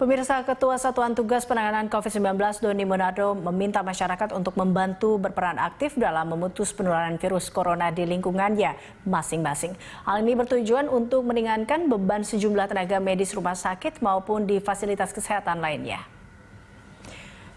Pemirsa Ketua Satuan Tugas Penanganan COVID-19 Doni Monardo meminta masyarakat untuk membantu berperan aktif dalam memutus penularan virus corona di lingkungannya masing-masing. Hal ini bertujuan untuk meringankan beban sejumlah tenaga medis rumah sakit maupun di fasilitas kesehatan lainnya.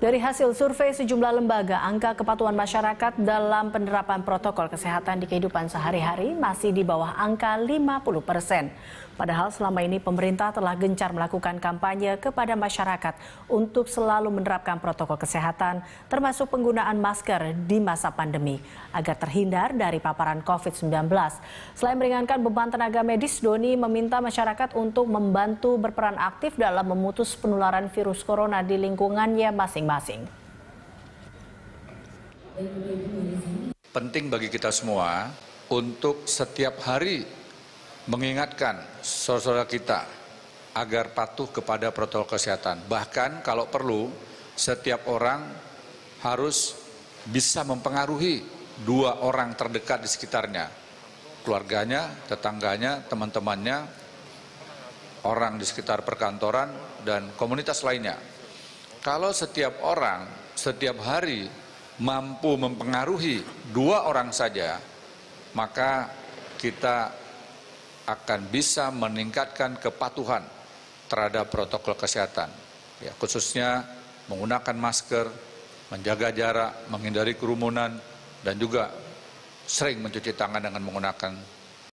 Dari hasil survei sejumlah lembaga, angka kepatuhan masyarakat dalam penerapan protokol kesehatan di kehidupan sehari-hari masih di bawah angka 50 persen. Padahal selama ini pemerintah telah gencar melakukan kampanye kepada masyarakat untuk selalu menerapkan protokol kesehatan, termasuk penggunaan masker di masa pandemi, agar terhindar dari paparan COVID-19. Selain meringankan beban tenaga medis, Doni meminta masyarakat untuk membantu berperan aktif dalam memutus penularan virus corona di lingkungannya masing-masing masing-masing. Penting bagi kita semua untuk setiap hari mengingatkan saudara kita agar patuh kepada protokol kesehatan. Bahkan kalau perlu, setiap orang harus bisa mempengaruhi dua orang terdekat di sekitarnya. Keluarganya, tetangganya, teman-temannya, orang di sekitar perkantoran, dan komunitas lainnya. Kalau setiap orang setiap hari mampu mempengaruhi dua orang saja, maka kita akan bisa meningkatkan kepatuhan terhadap protokol kesehatan, ya, khususnya menggunakan masker, menjaga jarak, menghindari kerumunan, dan juga sering mencuci tangan dengan menggunakan